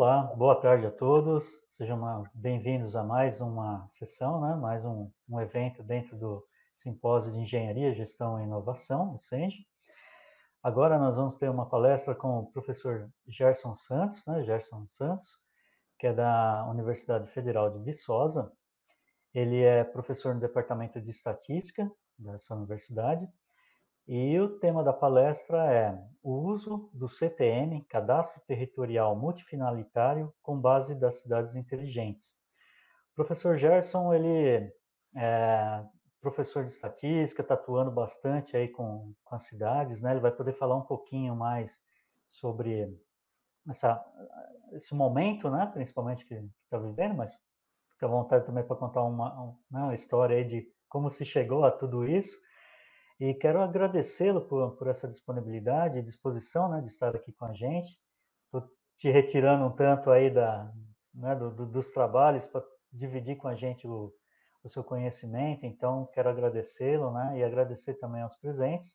Olá, boa tarde a todos. Sejam bem-vindos a mais uma sessão, né? mais um, um, evento dentro do Simpósio de Engenharia, Gestão e Inovação, o SENGE. Agora nós vamos ter uma palestra com o professor Gerson Santos, né? Gerson Santos, que é da Universidade Federal de Viçosa. Ele é professor no Departamento de Estatística dessa universidade e o tema da palestra é o uso do CTM, Cadastro Territorial Multifinalitário, com base das cidades inteligentes. O professor Gerson, ele é professor de estatística, está atuando bastante aí com, com as cidades, né? Ele vai poder falar um pouquinho mais sobre essa, esse momento, né? Principalmente que está vivendo, mas fica à vontade também para contar uma, uma, né, uma história aí de como se chegou a tudo isso. E quero agradecê-lo por, por essa disponibilidade e disposição né, de estar aqui com a gente. Estou te retirando um tanto aí da, né, do, do, dos trabalhos para dividir com a gente o, o seu conhecimento, então quero agradecê-lo né, e agradecer também aos presentes.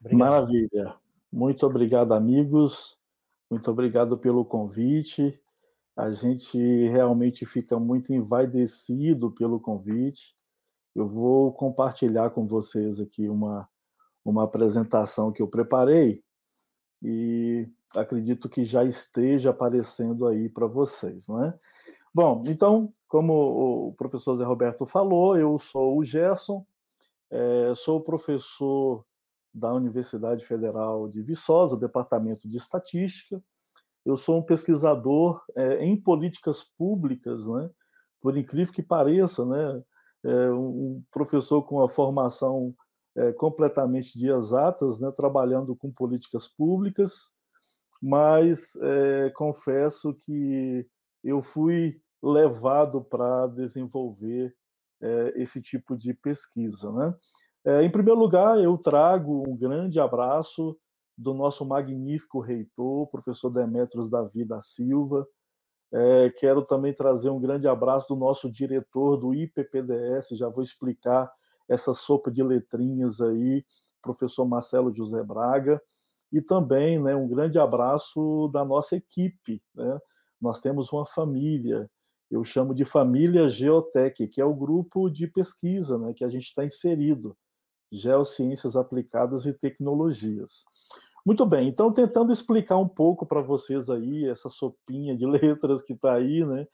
Obrigado. Maravilha. Muito obrigado, amigos. Muito obrigado pelo convite. A gente realmente fica muito envaidecido pelo convite eu vou compartilhar com vocês aqui uma, uma apresentação que eu preparei e acredito que já esteja aparecendo aí para vocês, né? Bom, então, como o professor Zé Roberto falou, eu sou o Gerson, é, sou professor da Universidade Federal de Viçosa, Departamento de Estatística. Eu sou um pesquisador é, em políticas públicas, né? Por incrível que pareça, né? É, um professor com a formação é, completamente de exatas, né, trabalhando com políticas públicas, mas é, confesso que eu fui levado para desenvolver é, esse tipo de pesquisa. Né? É, em primeiro lugar, eu trago um grande abraço do nosso magnífico reitor, professor Demetrios da Silva, é, quero também trazer um grande abraço do nosso diretor do IPPDS, já vou explicar essa sopa de letrinhas aí, professor Marcelo José Braga, e também né, um grande abraço da nossa equipe. Né? Nós temos uma família, eu chamo de família Geotec, que é o grupo de pesquisa né, que a gente está inserido, Geociências Aplicadas e Tecnologias. Muito bem, então tentando explicar um pouco para vocês aí essa sopinha de letras que está aí, né?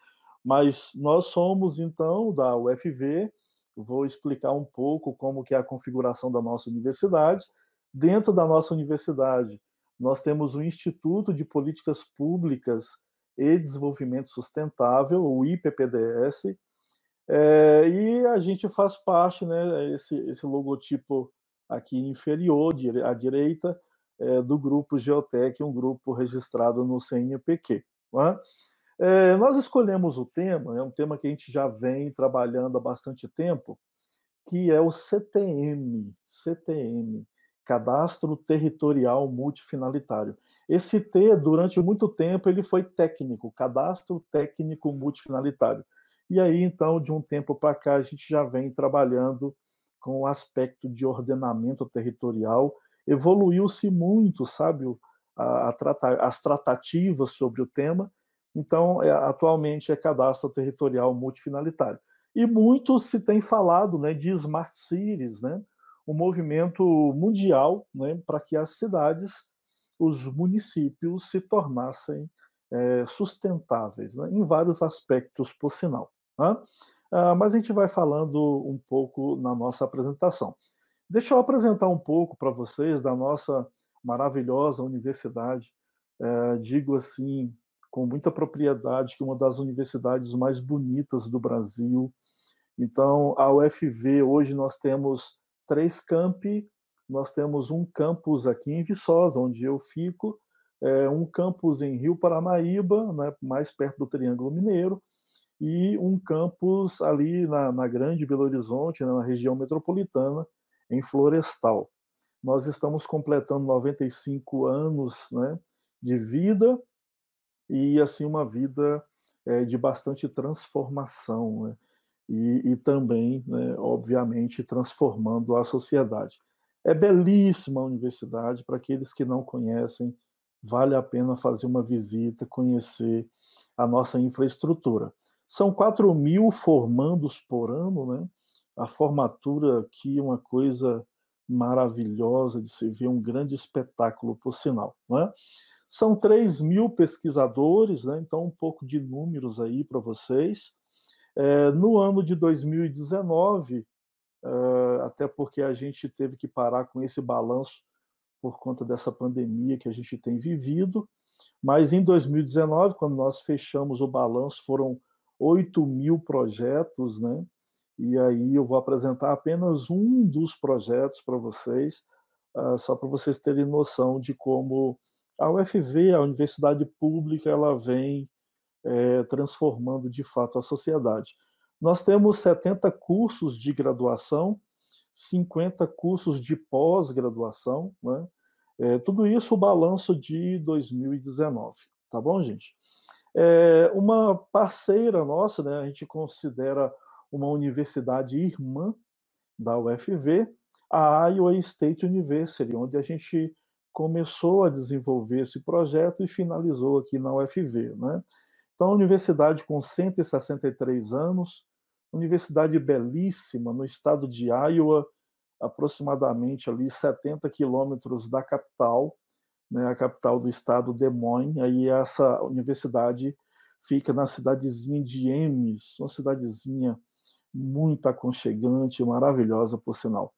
Mas nós somos então da UFV, vou explicar um pouco como que é a configuração da nossa universidade. Dentro da nossa universidade, nós temos o Instituto de Políticas Públicas e Desenvolvimento Sustentável, o IPPDS, é, eh, e a gente faz parte, né, esse, esse logotipo aqui inferior, à direita, é, do grupo Geotec, um grupo registrado no CNPq. É? Eh, nós escolhemos o tema, é um tema que a gente já vem trabalhando há bastante tempo, que é o CTM, CTM, Cadastro Territorial Multifinalitário. Esse T, durante muito tempo, ele foi técnico, Cadastro Técnico Multifinalitário. E aí, então, de um tempo para cá, a gente já vem trabalhando com o aspecto de ordenamento territorial evoluiu-se muito, sabe, a, a tratar, as tratativas sobre o tema. Então, é, atualmente é cadastro territorial multifinalitário. E muito se tem falado né, de Smart Cities, né, um movimento mundial né, para que as cidades, os municípios se tornassem é, sustentáveis, né, em vários aspectos, por sinal. Né? Ah, mas a gente vai falando um pouco na nossa apresentação. Deixa eu apresentar um pouco para vocês da nossa maravilhosa universidade. É, digo assim, com muita propriedade, que é uma das universidades mais bonitas do Brasil. Então, a UFV, hoje nós temos três campi, nós temos um campus aqui em Viçosa, onde eu fico, é, um campus em Rio Paranaíba, né, mais perto do Triângulo Mineiro, e um campus ali na, na Grande Belo Horizonte, né, na região metropolitana, em Florestal. Nós estamos completando 95 anos né, de vida e, assim, uma vida é, de bastante transformação. Né? E, e, também, né, obviamente, transformando a sociedade. É belíssima a universidade, para aqueles que não conhecem, vale a pena fazer uma visita, conhecer a nossa infraestrutura. São 4 mil formandos por ano, né? a formatura aqui é uma coisa maravilhosa de se ver, um grande espetáculo, por sinal. Né? São 3 mil pesquisadores, né? então um pouco de números aí para vocês. É, no ano de 2019, é, eh, até porque a gente teve que parar com esse balanço por conta dessa pandemia que a gente tem vivido, mas em 2019, quando nós fechamos o balanço, foram 8 mil projetos, né? E aí eu vou apresentar apenas um dos projetos para vocês, uh, só para vocês terem noção de como a UFV, a universidade pública, ela vem é, transformando de fato a sociedade. Nós temos 70 cursos de graduação, 50 cursos de pós-graduação, né? É, tudo isso o balanço de 2019, tá bom, gente? É, uma parceira nossa, né, a gente considera uma universidade irmã da UFV, a Iowa State University, onde a gente começou a desenvolver esse projeto e finalizou aqui na UFV. Né? Então, a universidade com 163 anos, universidade belíssima no estado de Iowa, aproximadamente ali 70 quilômetros da capital, né, a capital do estado, Des Moines, aí essa universidade fica na cidadezinha de Ames, uma cidadezinha muito aconchegante, maravilhosa, por sinal.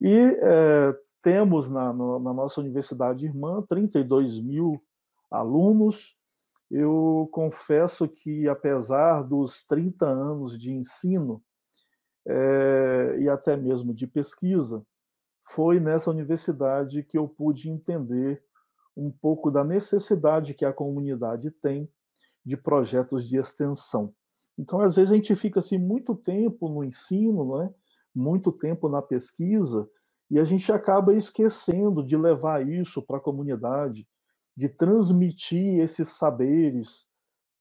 E é, temos na, na, nossa universidade irmã 32 mil alunos. Eu confesso que, apesar dos 30 anos de ensino é, e até mesmo de pesquisa, foi nessa universidade que eu pude entender um pouco da necessidade que a comunidade tem de projetos de extensão. Então, às vezes, a gente fica assim, muito tempo no ensino, né? muito tempo na pesquisa, e a gente acaba esquecendo de levar isso para a comunidade, de transmitir esses saberes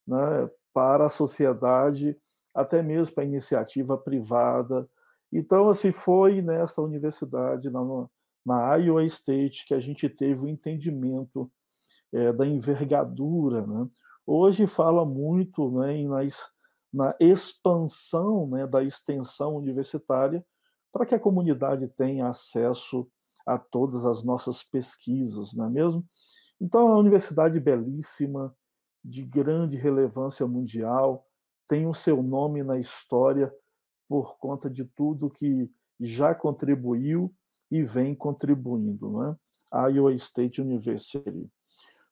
né, para a sociedade, até mesmo para a iniciativa privada. Então, assim, foi nessa universidade, na, na Iowa State, que a gente teve o um entendimento é, da envergadura. Né? Hoje fala muito né, nas na expansão né, da extensão universitária para que a comunidade tenha acesso a todas as nossas pesquisas, não é mesmo? Então, é uma universidade belíssima, de grande relevância mundial, tem o seu nome na história por conta de tudo que já contribuiu e vem contribuindo, né? A Iowa State University.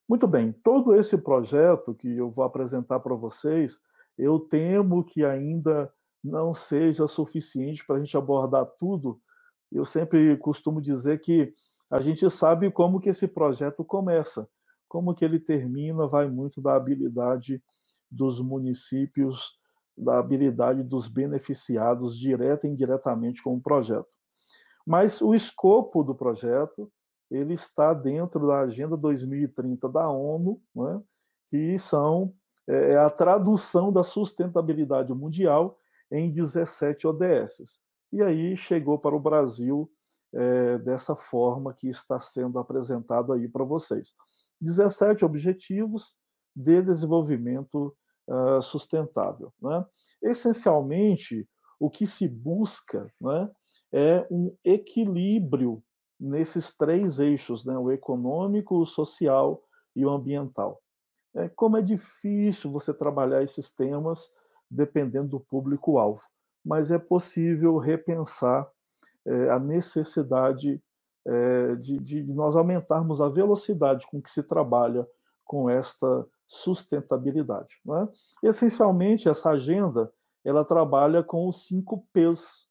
Muito bem, todo esse projeto que eu vou apresentar para vocês eu temo que ainda não seja suficiente para a gente abordar tudo. Eu sempre costumo dizer que a gente sabe como que esse projeto começa, como que ele termina, vai muito da habilidade dos municípios, da habilidade dos beneficiados direta e indiretamente com o projeto. Mas o escopo do projeto, ele está dentro da Agenda 2030 da ONU, né, que são é, é a tradução da sustentabilidade mundial em 17 ODSs. E aí chegou para o Brasil é, dessa forma que está sendo apresentado aí para vocês. 17 Objetivos de Desenvolvimento uh, Sustentável. Né? Essencialmente, o que se busca né, é um equilíbrio nesses três eixos, né, o econômico, o social e o ambiental é, como é difícil você trabalhar esses temas dependendo do público-alvo, mas é possível repensar é, a necessidade é, de, de, nós aumentarmos a velocidade com que se trabalha com esta sustentabilidade. Né? Essencialmente, essa agenda ela trabalha com os cinco P's: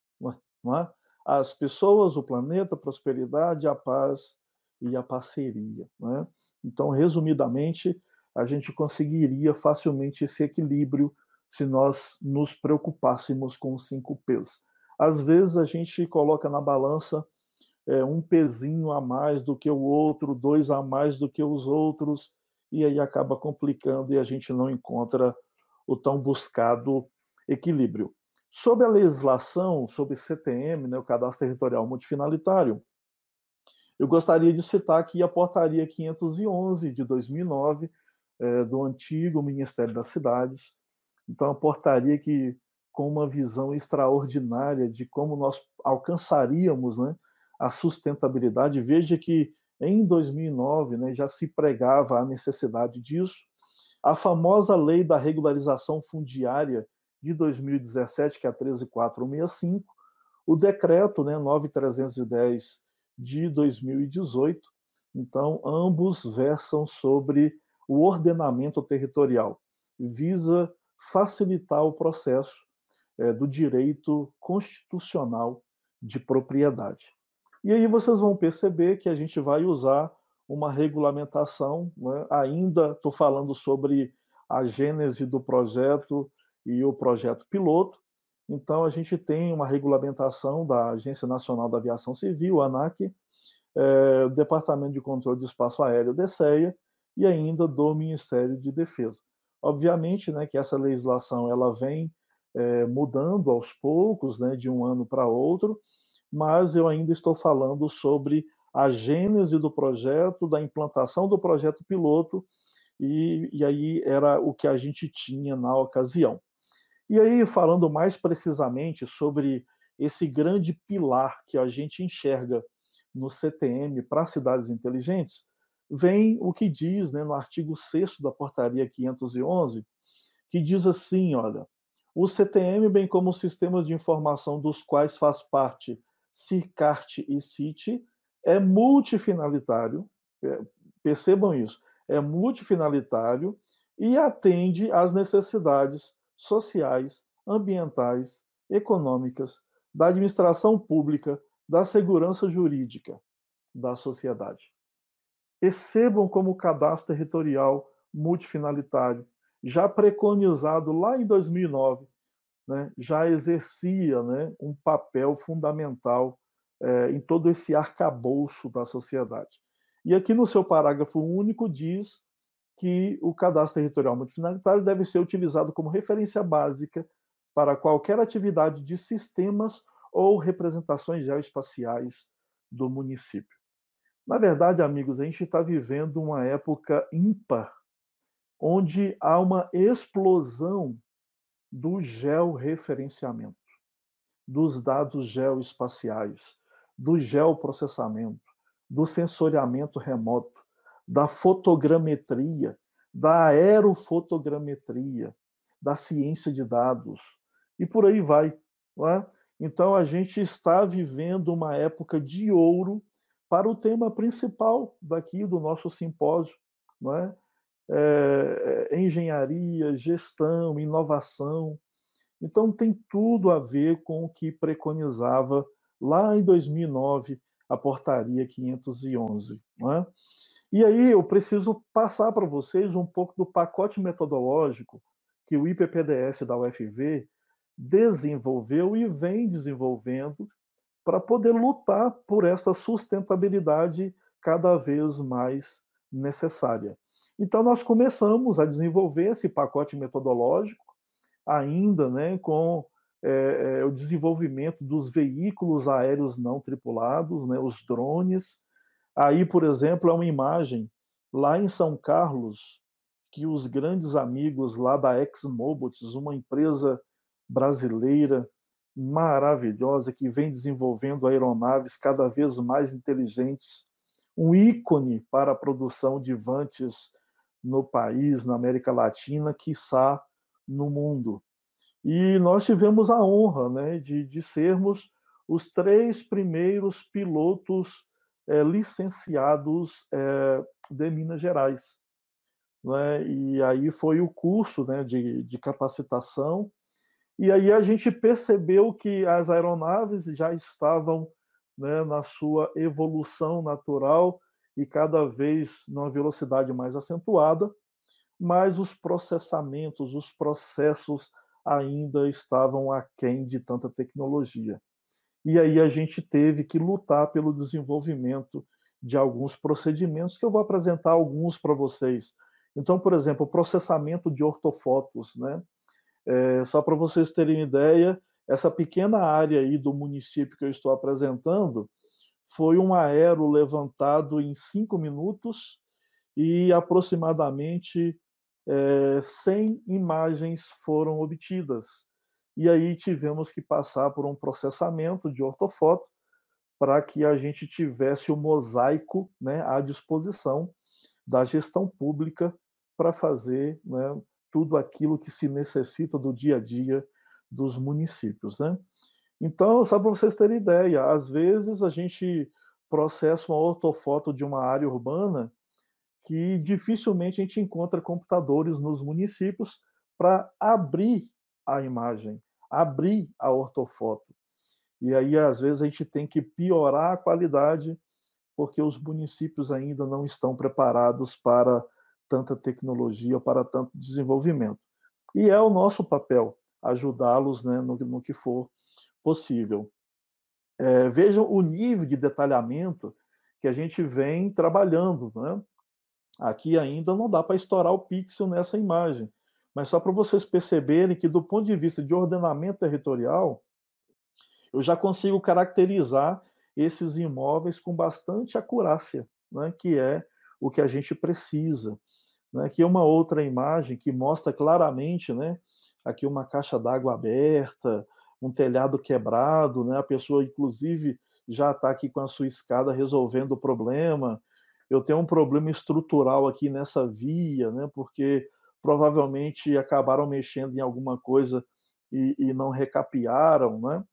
né? as pessoas, o planeta, a prosperidade, a paz e a parceria. Né? Então, resumidamente, a gente conseguiria facilmente esse equilíbrio se nós nos preocupássemos com os cinco P's. Às vezes a gente coloca na balança é, um pezinho a mais do que o outro, dois a mais do que os outros, e aí acaba complicando e a gente não encontra o tão buscado equilíbrio. Sobre a legislação, sobre CTM, né, o Cadastro Territorial Multifinalitário, eu gostaria de citar aqui a Portaria 511 de 2009, é, do antigo Ministério das Cidades. Então, a portaria que, com uma visão extraordinária de como nós alcançaríamos né, a sustentabilidade, veja que em 2009 né, já se pregava a necessidade disso. A famosa lei da regularização fundiária de 2017, que é a 13465, o decreto né, 9310 de 2018. Então, ambos versam sobre o ordenamento territorial, visa facilitar o processo é, do direito constitucional de propriedade. E aí vocês vão perceber que a gente vai usar uma regulamentação, né? ainda estou falando sobre a gênese do projeto e o projeto piloto, então a gente tem uma regulamentação da Agência Nacional da Aviação Civil, ANAC, é, Departamento de Controle de Espaço Aéreo, DECEA, e ainda do Ministério de Defesa. Obviamente, né, que essa legislação ela vem é, mudando aos poucos, né, de um ano para outro, mas eu ainda estou falando sobre a gênese do projeto, da implantação do projeto piloto, e, e aí era o que a gente tinha na ocasião. E aí, falando mais precisamente sobre esse grande pilar que a gente enxerga no CTM para cidades inteligentes, vem o que diz né, no artigo 6 da portaria 511, que diz assim: olha, o CTM, bem como os sistemas de informação dos quais faz parte CICART e CITI, é multifinalitário, é, percebam isso, é multifinalitário e atende às necessidades sociais, ambientais, econômicas, da administração pública, da segurança jurídica da sociedade recebam como cadastro territorial multifinalitário, já preconizado lá em 2009, né, já exercia né, um papel fundamental é, em todo esse arcabouço da sociedade. E aqui no seu parágrafo único diz que o cadastro territorial multifinalitário deve ser utilizado como referência básica para qualquer atividade de sistemas ou representações geoespaciais do município. Na verdade, amigos, a gente está vivendo uma época ímpar, onde há uma explosão do georreferenciamento, dos dados geoespaciais, do geoprocessamento, do sensoriamento remoto, da fotogrametria, da aerofotogrametria, da ciência de dados, e por aí vai. É? Então, a gente está vivendo uma época de ouro para o tema principal daqui do nosso simpósio, não é? É, é? é, engenharia, gestão, inovação. Então tem tudo a ver com o que preconizava lá em 2009 a portaria 511. Não é? E aí eu preciso passar para vocês um pouco do pacote metodológico que o IPPDS da UFV desenvolveu e vem desenvolvendo para poder lutar por essa sustentabilidade cada vez mais necessária. Então, nós começamos a desenvolver esse pacote metodológico, ainda né, com é, é, o desenvolvimento dos veículos aéreos não tripulados, né, os drones. Aí, por exemplo, é uma imagem lá em São Carlos que os grandes amigos lá da ExMobots, uma empresa brasileira maravilhosa que vem desenvolvendo aeronaves cada vez mais inteligentes, um ícone para a produção de vantes no país, na América Latina, quiçá no mundo. E nós tivemos a honra né, de, de sermos os três primeiros pilotos é, licenciados é, de Minas Gerais. Né? E aí foi o curso né, de, de capacitação e aí a gente percebeu que as aeronaves já estavam né, na sua evolução natural e cada vez numa velocidade mais acentuada, mas os processamentos, os processos ainda estavam aquém de tanta tecnologia. E aí a gente teve que lutar pelo desenvolvimento de alguns procedimentos, que eu vou apresentar alguns para vocês. Então, por exemplo, o processamento de ortofotos, né? É, só para vocês terem ideia, essa pequena área aí do município que eu estou apresentando foi um aero levantado em cinco minutos e aproximadamente é, eh, 100 imagens foram obtidas. E aí tivemos que passar por um processamento de ortofoto para que a gente tivesse o mosaico né, à disposição da gestão pública para fazer né, tudo aquilo que se necessita do dia a dia dos municípios, né? Então, só para vocês terem ideia, às vezes a gente processa uma ortofoto de uma área urbana que dificilmente a gente encontra computadores nos municípios para abrir a imagem, abrir a ortofoto. E aí, às vezes, a gente tem que piorar a qualidade porque os municípios ainda não estão preparados para tanta tecnologia, para tanto desenvolvimento. E é o nosso papel ajudá-los né, no, no, que for possível. É, vejam o nível de detalhamento que a gente vem trabalhando. Né? Aqui ainda não dá para estourar o pixel nessa imagem, mas só para vocês perceberem que, do ponto de vista de ordenamento territorial, eu já consigo caracterizar esses imóveis com bastante acurácia, né? que é o que a gente precisa. Né? Aqui é uma outra imagem que mostra claramente, né? Aqui uma caixa d'água aberta, um telhado quebrado, né? A pessoa, inclusive, já está aqui com a sua escada resolvendo o problema. Eu tenho um problema estrutural aqui nessa via, né? Porque provavelmente acabaram mexendo em alguma coisa e, e não recapiaram. né?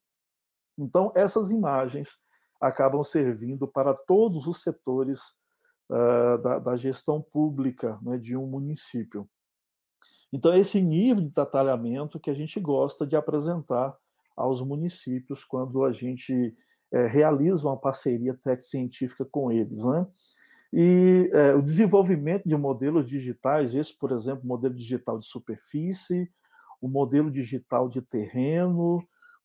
Então, essas imagens acabam servindo para todos os setores uh, da, da, gestão pública né, de um município. Então, é esse nível de detalhamento que a gente gosta de apresentar aos municípios quando a gente é, realiza uma parceria técnico-científica com eles. Né? E é, o desenvolvimento de modelos digitais, esse, por exemplo, modelo digital de superfície, o modelo digital de terreno,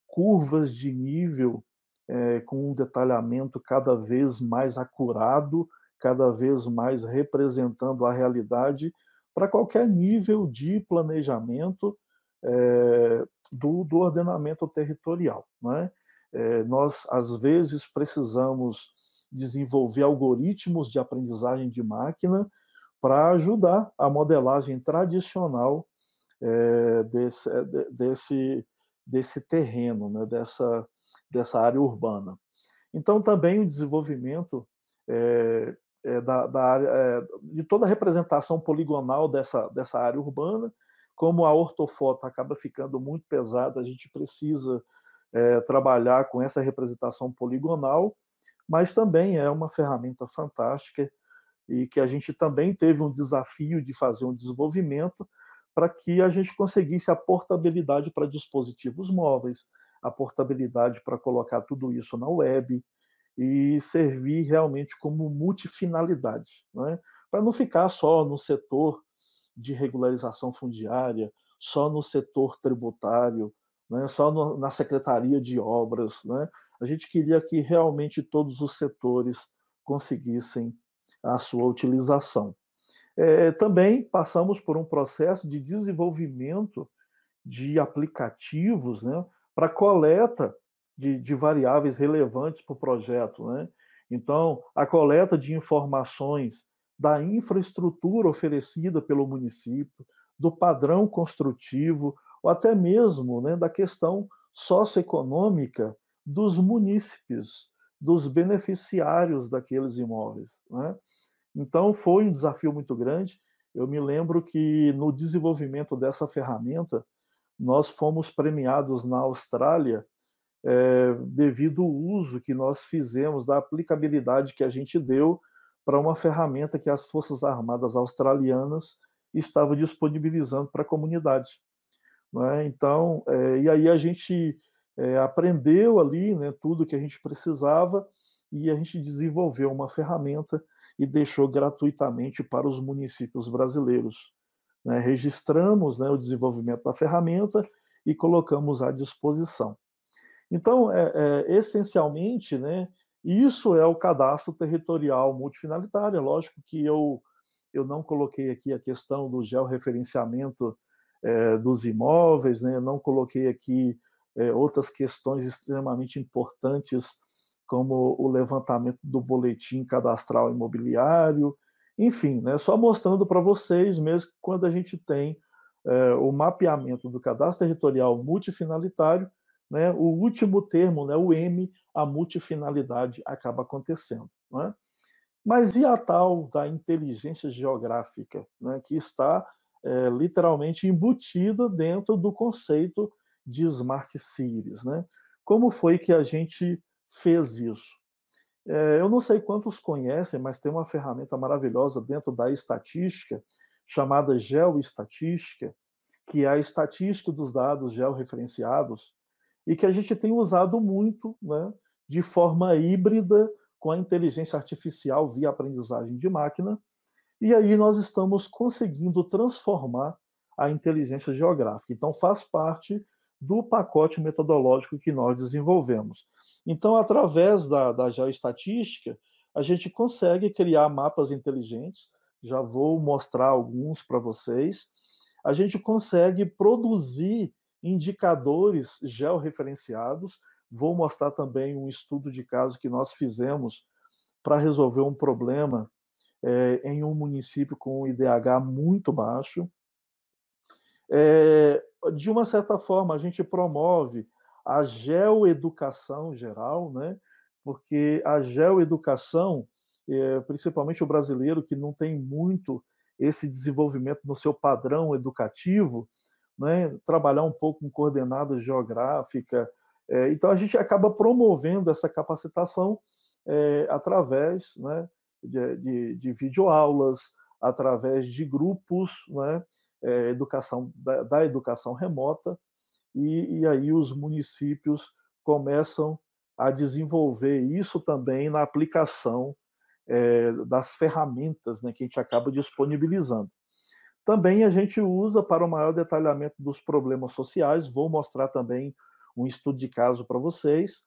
curvas de nível é, com um detalhamento cada vez mais acurado cada vez mais representando a realidade para qualquer nível de planejamento é, do, do, ordenamento territorial. Né? É, nós, às vezes, precisamos desenvolver algoritmos de aprendizagem de máquina para ajudar a modelagem tradicional é, desse, desse, desse terreno, né? dessa, dessa área urbana. Então, também o desenvolvimento é, é, da, da, área, é, de toda a representação poligonal dessa, dessa área urbana. Como a ortofoto acaba ficando muito pesada, a gente precisa é, trabalhar com essa representação poligonal, mas também é uma ferramenta fantástica e que a gente também teve um desafio de fazer um desenvolvimento para que a gente conseguisse a portabilidade para dispositivos móveis, a portabilidade para colocar tudo isso na web, e servir realmente como multifinalidade, né? para não ficar só no setor de regularização fundiária, só no setor tributário, né? só no, na Secretaria de Obras. Né? A gente queria que realmente todos os setores conseguissem a sua utilização. É, também passamos por um processo de desenvolvimento de aplicativos né, para coleta de, de variáveis relevantes para o projeto. Né? Então, a coleta de informações da infraestrutura oferecida pelo município, do padrão construtivo, ou até mesmo né, da questão socioeconômica dos munícipes, dos beneficiários daqueles imóveis. Né? Então, foi um desafio muito grande. Eu me lembro que no desenvolvimento dessa ferramenta, nós fomos premiados na Austrália é, devido ao uso que nós fizemos, da aplicabilidade que a gente deu para uma ferramenta que as Forças Armadas Australianas estavam disponibilizando para a comunidade. Né? Então, é, e aí a gente é, aprendeu ali né, tudo que a gente precisava e a gente desenvolveu uma ferramenta e deixou gratuitamente para os municípios brasileiros. Né? Registramos né, o desenvolvimento da ferramenta e colocamos à disposição. Então, é, é, essencialmente, né, isso é o cadastro territorial multifinalitário. É lógico que eu, eu não coloquei aqui a questão do georreferenciamento é, dos imóveis, né, não coloquei aqui é, outras questões extremamente importantes, como o levantamento do boletim cadastral imobiliário, enfim, né, só mostrando para vocês mesmo que quando a gente tem é, o mapeamento do cadastro territorial multifinalitário, né, o último termo, né, o M, a multifinalidade acaba acontecendo. Né? Mas e a tal da inteligência geográfica, né, que está é, literalmente embutida dentro do conceito de Smart Cities? Né? Como foi que a gente fez isso? É, eu não sei quantos conhecem, mas tem uma ferramenta maravilhosa dentro da estatística, chamada geoestatística, que é a estatística dos dados georreferenciados, e que a gente tem usado muito né, de forma híbrida com a inteligência artificial via aprendizagem de máquina. E aí nós estamos conseguindo transformar a inteligência geográfica. Então, faz parte do pacote metodológico que nós desenvolvemos. Então, através da, da geoestatística, a gente consegue criar mapas inteligentes. Já vou mostrar alguns para vocês. A gente consegue produzir indicadores georreferenciados. Vou mostrar também um estudo de caso que nós fizemos para resolver um problema é, em um município com um IDH muito baixo. É, de uma certa forma, a gente promove a geoeducação geral, né? porque a geoeducação, é, principalmente o brasileiro que não tem muito esse desenvolvimento no seu padrão educativo, né? trabalhar um pouco com coordenada geográfica. É, então, a gente acaba promovendo essa capacitação é, através né, de, de, de videoaulas, através de grupos, né, é, educação, da, da, educação remota, e, e aí os municípios começam a desenvolver isso também na aplicação é, das ferramentas né, que a gente acaba disponibilizando. Também a gente usa para o maior detalhamento dos problemas sociais, vou mostrar também um estudo de caso para vocês,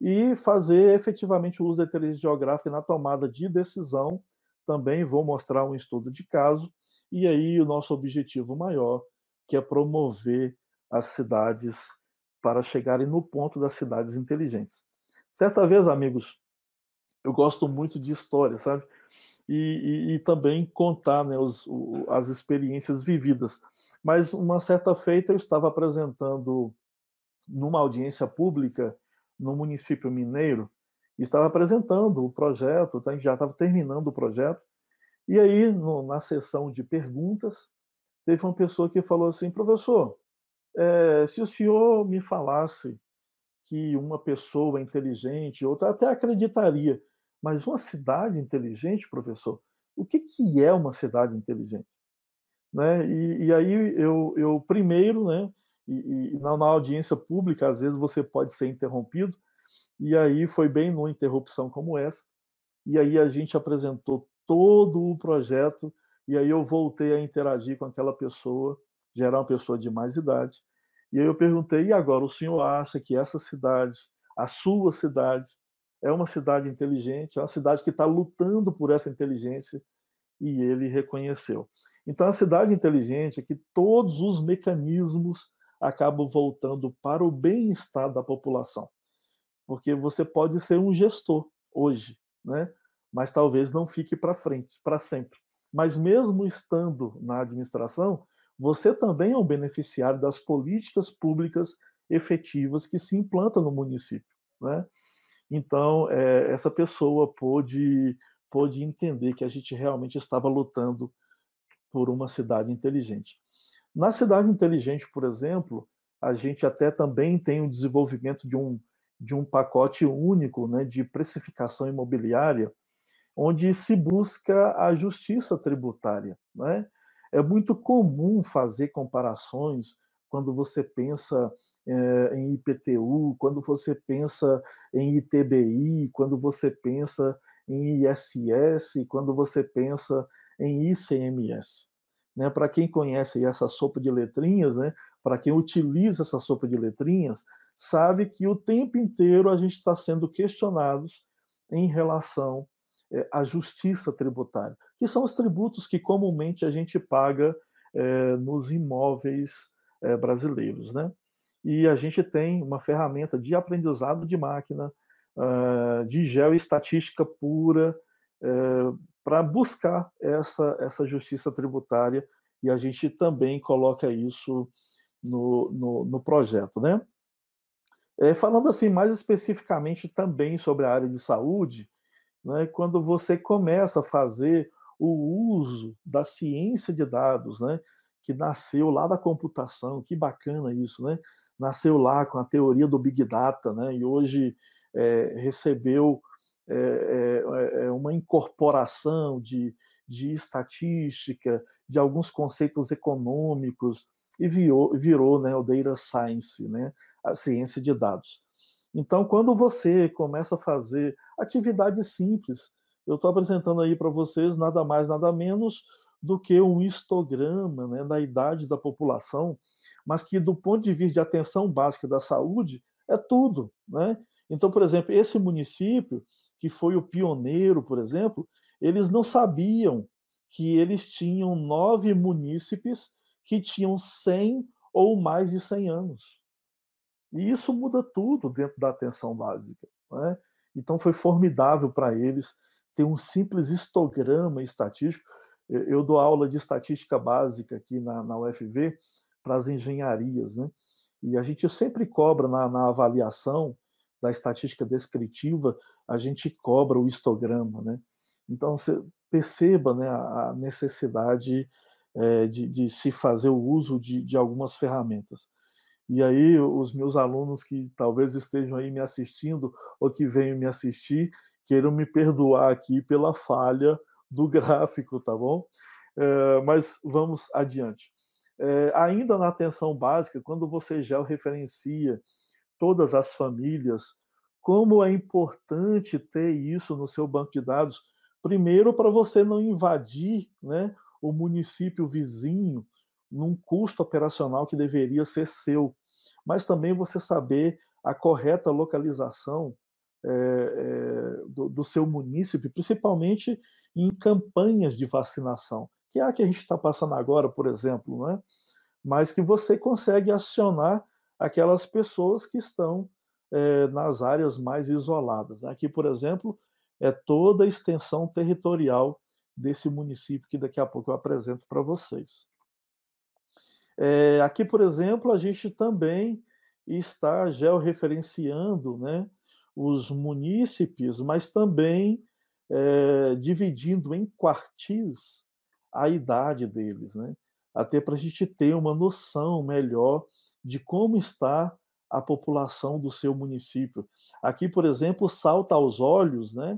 e fazer efetivamente o uso da inteligência geográfica na tomada de decisão. Também vou mostrar um estudo de caso, e aí o nosso objetivo maior, que é promover as cidades para chegarem no ponto das cidades inteligentes. Certa vez, amigos, eu gosto muito de história, sabe? e, e, e também contar né, os, o, as experiências vividas. Mas uma certa feita eu estava apresentando numa audiência pública no município mineiro, estava apresentando o projeto, tá, já estava terminando o projeto, e aí no, na sessão de perguntas teve uma pessoa que falou assim, professor, é, se o senhor me falasse que uma pessoa inteligente, outra até acreditaria, mas uma cidade inteligente, professor, o que, que é uma cidade inteligente? Né? E, e aí eu, eu primeiro, né, e, e na, na, audiência pública, às vezes você pode ser interrompido, e aí foi bem numa interrupção como essa, e aí a gente apresentou todo o projeto, e aí eu voltei a interagir com aquela pessoa, era uma pessoa de mais idade, e aí eu perguntei, e agora o senhor acha que essa cidade, a sua cidade, é uma cidade inteligente, é uma cidade que está lutando por essa inteligência e ele reconheceu. Então, a cidade inteligente é que todos os mecanismos acabam voltando para o bem-estar da população. Porque você pode ser um gestor hoje, né? mas talvez não fique para frente, para sempre. Mas mesmo estando na administração, você também é um beneficiário das políticas públicas efetivas que se implantam no município. Né? Então, é, essa pessoa pôde, pôde entender que a gente realmente estava lutando por uma cidade inteligente. Na cidade inteligente, por exemplo, a gente até também tem o desenvolvimento de um, de um pacote único né, de precificação imobiliária, onde se busca a justiça tributária. Né? É muito comum fazer comparações quando você pensa eh, em IPTU, quando você pensa em ITBI, quando você pensa em ISS, quando você pensa em ICMS. Né, para quem conhece essa sopa de letrinhas, né, para quem utiliza essa sopa de letrinhas, sabe que o tempo inteiro a gente está sendo questionados em relação eh, à justiça tributária, que são os tributos que comumente a gente paga eh, nos imóveis eh, brasileiros. Né? e a gente tem uma ferramenta de aprendizado de máquina, eh, de geoestatística pura, eh, para buscar essa, essa justiça tributária e a gente também coloca isso no, no, no projeto. Né? É, falando assim mais especificamente também sobre a área de saúde, né, quando você começa a fazer o uso da ciência de dados, né, que nasceu lá da computação, que bacana isso, né? nasceu lá com a teoria do Big Data, né? e hoje é, recebeu é é, é, é, uma incorporação de, de estatística, de alguns conceitos econômicos, e virou, virou né, o Data Science, né, a ciência de dados. Então, quando você começa a fazer atividades simples, eu estou apresentando aí para vocês nada mais, nada menos do que um histograma né, da idade da população mas que do ponto de vista de atenção básica da saúde é tudo, né? Então, por exemplo, esse município que foi o pioneiro, por exemplo, eles não sabiam que eles tinham nove munícipes que tinham 100 ou mais de 100 anos. E isso muda tudo dentro da atenção básica. Né? Então foi formidável para eles ter um simples histograma estatístico. Eu dou aula de estatística básica aqui na, na UFV para as engenharias. Né? E a gente sempre cobra na, na, avaliação da estatística descritiva, a gente cobra o histograma. Né? Então, você perceba né, a necessidade é, de, de, se fazer o uso de, de algumas ferramentas. E aí, os meus alunos que talvez estejam aí me assistindo ou que venham me assistir, queiram me perdoar aqui pela falha do gráfico, tá bom? É, mas vamos adiante. É, ainda na atenção básica, quando você já referencia todas as famílias, como é importante ter isso no seu banco de dados, primeiro para você não invadir né, o município vizinho num custo operacional que deveria ser seu, mas também você saber a correta localização é, é, do, do seu município, principalmente em campanhas de vacinação que é a que a gente está passando agora, por exemplo, né? mas que você consegue acionar aquelas pessoas que estão é, nas áreas mais isoladas. Né? Aqui, por exemplo, é toda a extensão territorial desse município que daqui a pouco eu apresento para vocês. É, aqui, por exemplo, a gente também está georreferenciando né, os munícipes, mas também é, dividindo em quartis a idade deles, né? até para a gente ter uma noção melhor de como está a população do seu município. Aqui, por exemplo, salta aos olhos né,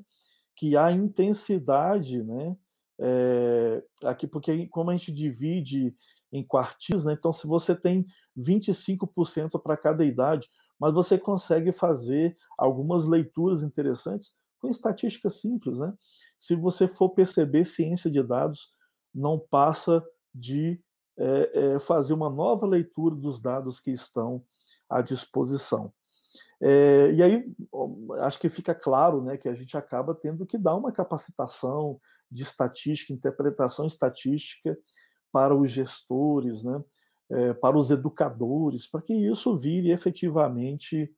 que a intensidade, né, é, aqui, porque como a gente divide em quartis, né, então se você tem 25% para cada idade, mas você consegue fazer algumas leituras interessantes com estatística simples. Né? Se você for perceber ciência de dados, não passa de é, é, fazer uma nova leitura dos dados que estão à disposição. É, e aí, acho que fica claro né, que a gente acaba tendo que dar uma capacitação de estatística, interpretação estatística para os gestores, né, é, para os educadores, para que isso vire efetivamente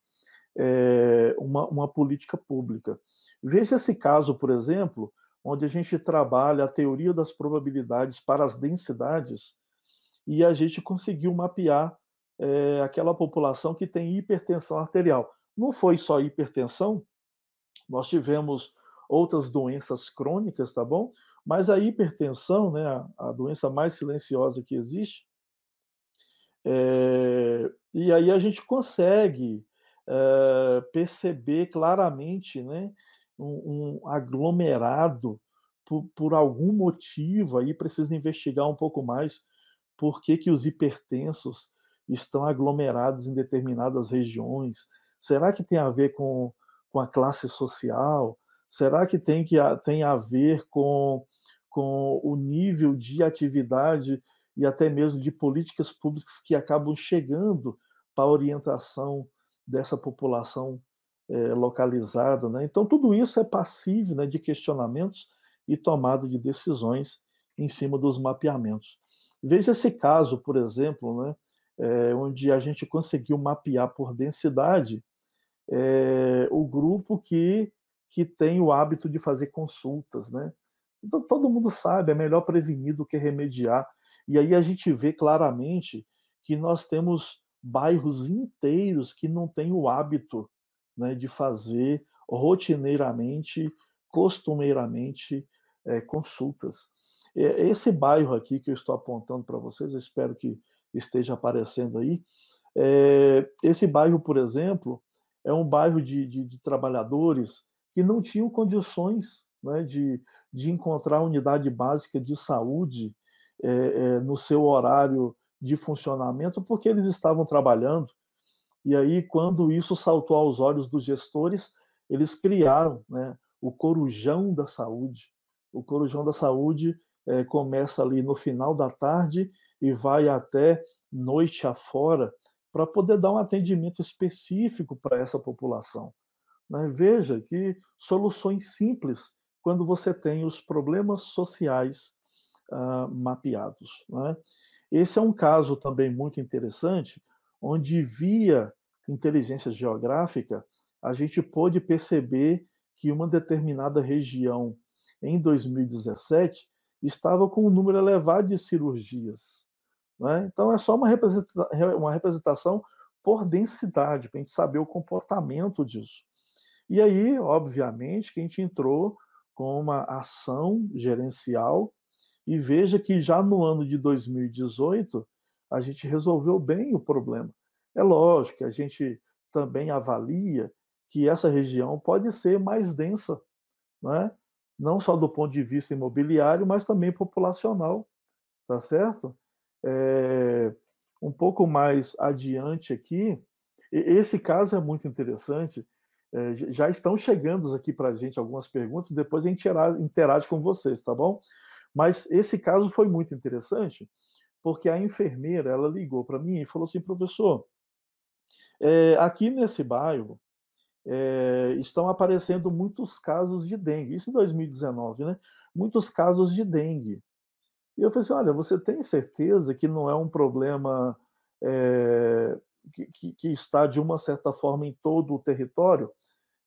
é, uma, uma política pública. Veja esse caso, por exemplo, onde a gente trabalha a teoria das probabilidades para as densidades e a gente conseguiu mapear é, aquela população que tem hipertensão arterial. Não foi só hipertensão, nós tivemos outras doenças crônicas, tá bom? Mas a hipertensão, né, a, a doença mais silenciosa que existe, é, e aí a gente consegue é, perceber claramente, né, um, aglomerado por, por, algum motivo aí precisa investigar um pouco mais por que, que os hipertensos estão aglomerados em determinadas regiões. Será que tem a ver com, com a classe social? Será que tem, que, tem a ver com, com o nível de atividade e até mesmo de políticas públicas que acabam chegando para a orientação dessa população é, localizado. Né? Então, tudo isso é passivo né, de questionamentos e tomada de decisões em cima dos mapeamentos. Veja esse caso, por exemplo, né, é, onde a gente conseguiu mapear por densidade é, o grupo que, que tem o hábito de fazer consultas. Né? Então, todo mundo sabe, é melhor prevenir do que remediar. E aí a gente vê claramente que nós temos bairros inteiros que não têm o hábito né, de fazer rotineiramente, costumeiramente, é, consultas. Esse bairro aqui que eu estou apontando para vocês, espero que esteja aparecendo aí. É, esse bairro, por exemplo, é um bairro de, de, de trabalhadores que não tinham condições né, de, de encontrar unidade básica de saúde é, é, no seu horário de funcionamento, porque eles estavam trabalhando, e aí, quando isso saltou aos olhos dos gestores, eles criaram né, o Corujão da Saúde. O Corujão da Saúde é, começa ali no final da tarde e vai até noite afora para poder dar um atendimento específico para essa população. Né? Veja que soluções simples quando você tem os problemas sociais ah, mapeados. Né? Esse é um caso também muito interessante onde via inteligência geográfica, a gente pôde perceber que uma determinada região, em 2017, estava com um número elevado de cirurgias. Né? Então, é só uma, uma representação por densidade, para a gente saber o comportamento disso. E aí, obviamente, que a gente entrou com uma ação gerencial e veja que já no ano de 2018 a gente resolveu bem o problema. É lógico que a gente também avalia que essa região pode ser mais densa, né? não só do ponto de vista imobiliário, mas também populacional, tá certo? É, um pouco mais adiante aqui, esse caso é muito interessante. É, já estão chegando aqui para a gente algumas perguntas, depois a gente interage, interage com vocês, tá bom? Mas esse caso foi muito interessante porque a enfermeira ela ligou para mim e falou assim, professor, é, aqui nesse bairro é, estão aparecendo muitos casos de dengue. Isso em 2019, né? Muitos casos de dengue. E eu falei assim, olha, você tem certeza que não é um problema é, que, que, que, está de uma certa forma em todo o território?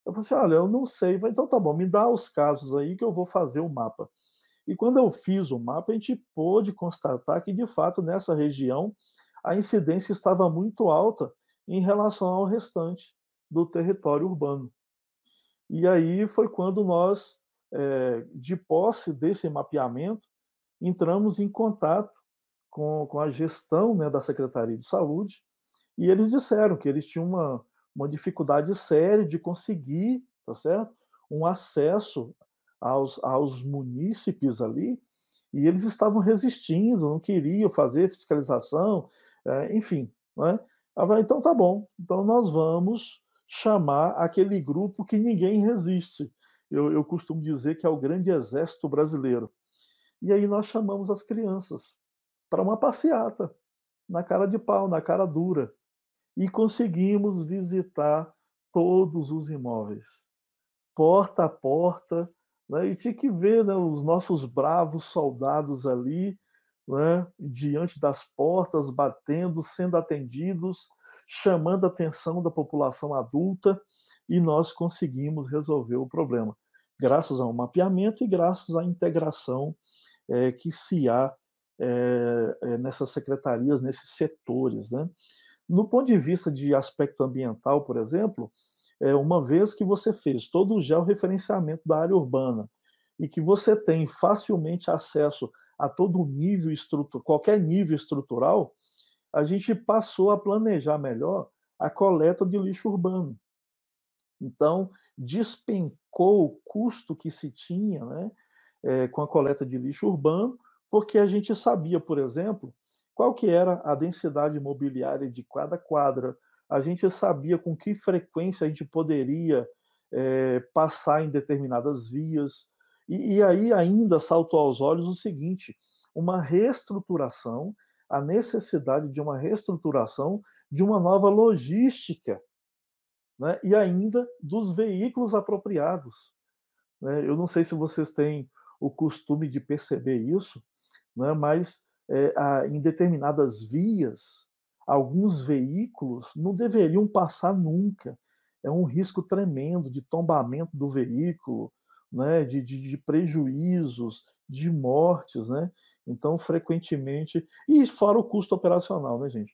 Eu falei assim, olha, eu não sei. então tá bom, me dá os casos aí que eu vou fazer o mapa. E quando eu fiz o mapa, a gente pôde constatar que, de fato, nessa região, a incidência estava muito alta em relação ao restante do território urbano. E aí foi quando nós, é, de posse desse mapeamento, entramos em contato com, com a gestão né, da Secretaria de Saúde e eles disseram que eles tinham uma, uma dificuldade séria de conseguir, tá certo? Um acesso aos, aos munícipes ali, e eles estavam resistindo, não queriam fazer fiscalização, é, enfim. Né? Então tá bom, então nós vamos chamar aquele grupo que ninguém resiste. Eu, eu costumo dizer que é o grande exército brasileiro. E aí nós chamamos as crianças para uma passeata, na cara de pau, na cara dura. E conseguimos visitar todos os imóveis, porta a porta, né? E tinha que ver né, os nossos bravos soldados ali, né, diante das portas, batendo, sendo atendidos, chamando a atenção da população adulta, e nós conseguimos resolver o problema, graças ao mapeamento e graças à integração é, que se há é, nessas secretarias, nesses setores. Né? No ponto de vista de aspecto ambiental, por exemplo, é, uma vez que você fez todo o georreferenciamento da área urbana e que você tem facilmente acesso a todo nível estrutural, qualquer nível estrutural, a gente passou a planejar melhor a coleta de lixo urbano. Então, despencou o custo que se tinha né, é, com a coleta de lixo urbano, porque a gente sabia, por exemplo, qual que era a densidade imobiliária de cada quadra, a gente sabia com que frequência a gente poderia é, passar em determinadas vias. E, e aí ainda saltou aos olhos o seguinte: uma reestruturação, a necessidade de uma reestruturação de uma nova logística, né? e ainda dos veículos apropriados. Né? Eu não sei se vocês têm o costume de perceber isso, né? mas é, a, em determinadas vias alguns veículos não deveriam passar nunca. É um risco tremendo de tombamento do veículo, né, de, de, de prejuízos, de mortes, né? Então, frequentemente. E fora o custo operacional, né, gente?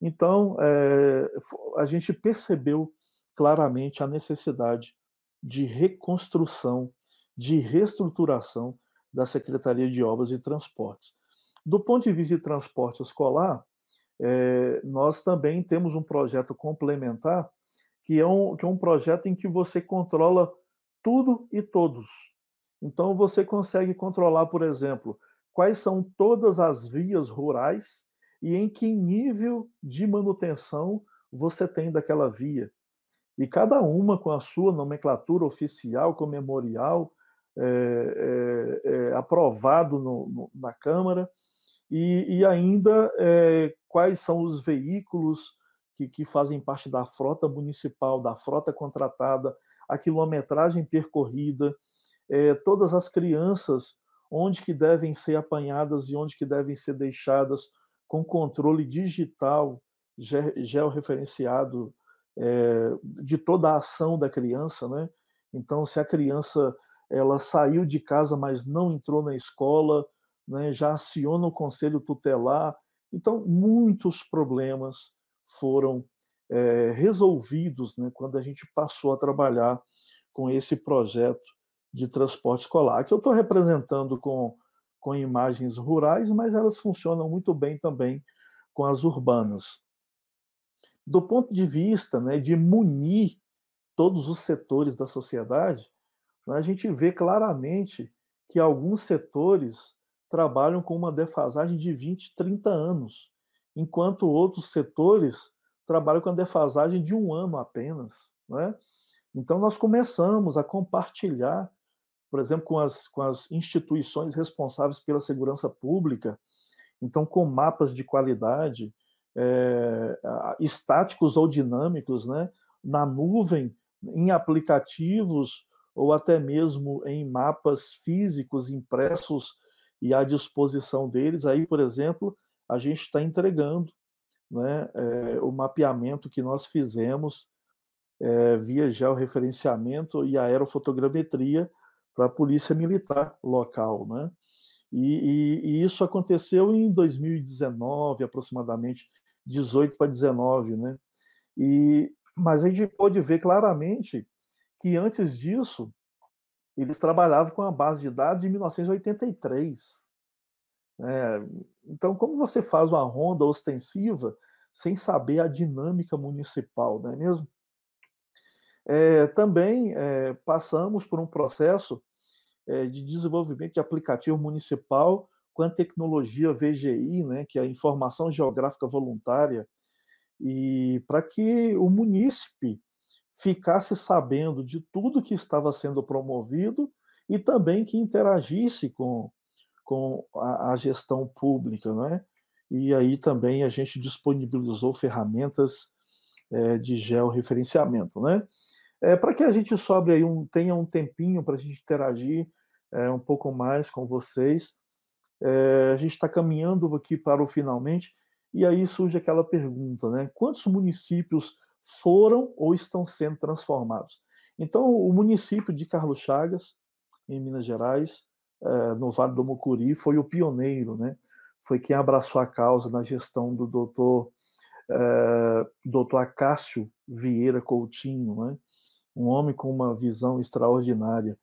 Então, é, a gente percebeu claramente a necessidade de reconstrução, de reestruturação da Secretaria de Obras e Transportes. Do ponto de vista de transporte escolar, é, nós também temos um projeto complementar, que é, um, que é um projeto em que você controla tudo e todos. Então, você consegue controlar, por exemplo, quais são todas as vias rurais e em que nível de manutenção você tem daquela via. E cada uma com a sua nomenclatura oficial, com memorial, é, é, é, aprovado no, no, na Câmara, e, e ainda eh, quais são os veículos que, que fazem parte da frota municipal, da frota contratada, a quilometragem percorrida, é, todas as crianças, onde que devem ser apanhadas e onde que devem ser deixadas com controle digital ge georreferenciado é, de toda a ação da criança, né? Então, se a criança ela saiu de casa, mas não entrou na escola, né, já aciona o conselho tutelar, então, muitos problemas foram é, resolvidos né, quando a gente passou a trabalhar com esse projeto de transporte escolar, que eu estou representando com, com imagens rurais, mas elas funcionam muito bem também com as urbanas. Do ponto de vista né, de munir todos os setores da sociedade, a gente vê claramente que alguns setores trabalham com uma defasagem de 20, 30 anos, enquanto outros setores trabalham com a defasagem de um ano apenas. Né? Então, nós começamos a compartilhar, por exemplo, com as, com as instituições responsáveis pela segurança pública, então, com mapas de qualidade, é, estáticos ou dinâmicos, né? na nuvem, em aplicativos ou até mesmo em mapas físicos impressos e à disposição deles. Aí, por exemplo, a gente está entregando né, é, o mapeamento que nós fizemos é, via georreferenciamento e aerofotogrametria para a Polícia Militar local. Né? E, e, e, isso aconteceu em 2019, aproximadamente 18 para 19. Né? E, mas a gente pode ver claramente que antes disso eles trabalhavam com a base de dados de 1983. É, então, como você faz uma ronda ostensiva sem saber a dinâmica municipal, não é mesmo? É, também é, passamos por um processo é, de desenvolvimento de aplicativo municipal com a tecnologia VGI, né, que é a Informação Geográfica Voluntária, e para que o munícipe ficasse sabendo de tudo que estava sendo promovido e também que interagisse com, com a, a gestão pública, né? E aí também a gente disponibilizou ferramentas é, de georreferenciamento, né? É, para que a gente sobre aí um tenha um tempinho para a gente interagir é, um pouco mais com vocês. É, a gente está caminhando aqui para o finalmente e aí surge aquela pergunta, né? Quantos municípios foram ou estão sendo transformados. Então, o município de Carlos Chagas, em Minas Gerais, eh, no Vale do Mucuri, foi o pioneiro, né? Foi quem abraçou a causa na gestão do doutor, eh, doutor Acácio Vieira Coutinho, né? Um homem com uma visão extraordinária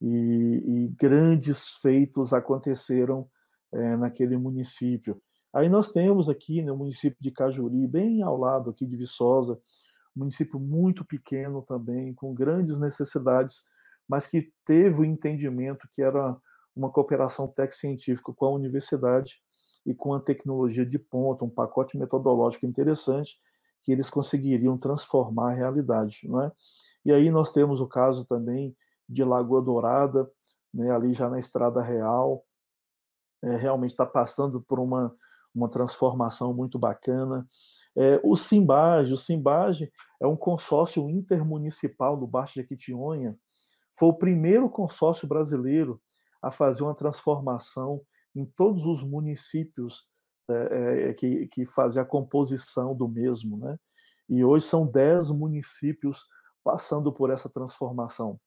e, e grandes feitos aconteceram eh, naquele município. Aí nós temos aqui no né, município de Cajuri, bem ao lado aqui de Viçosa, um município muito pequeno também, com grandes necessidades, mas que teve o entendimento que era uma cooperação tec-científica com a universidade e com a tecnologia de ponta, um pacote metodológico interessante que eles conseguiriam transformar a realidade, não é? E aí nós temos o caso também de Lagoa Dourada, né, ali já na Estrada Real, é, realmente está passando por uma uma transformação muito bacana. É, o Simbage, o Simbage é um consórcio intermunicipal do Baixo de Aquitionha, foi o primeiro consórcio brasileiro a fazer uma transformação em todos os municípios é, é, é que, que fazia a composição do mesmo. Né? E hoje são 10 municípios passando por essa transformação.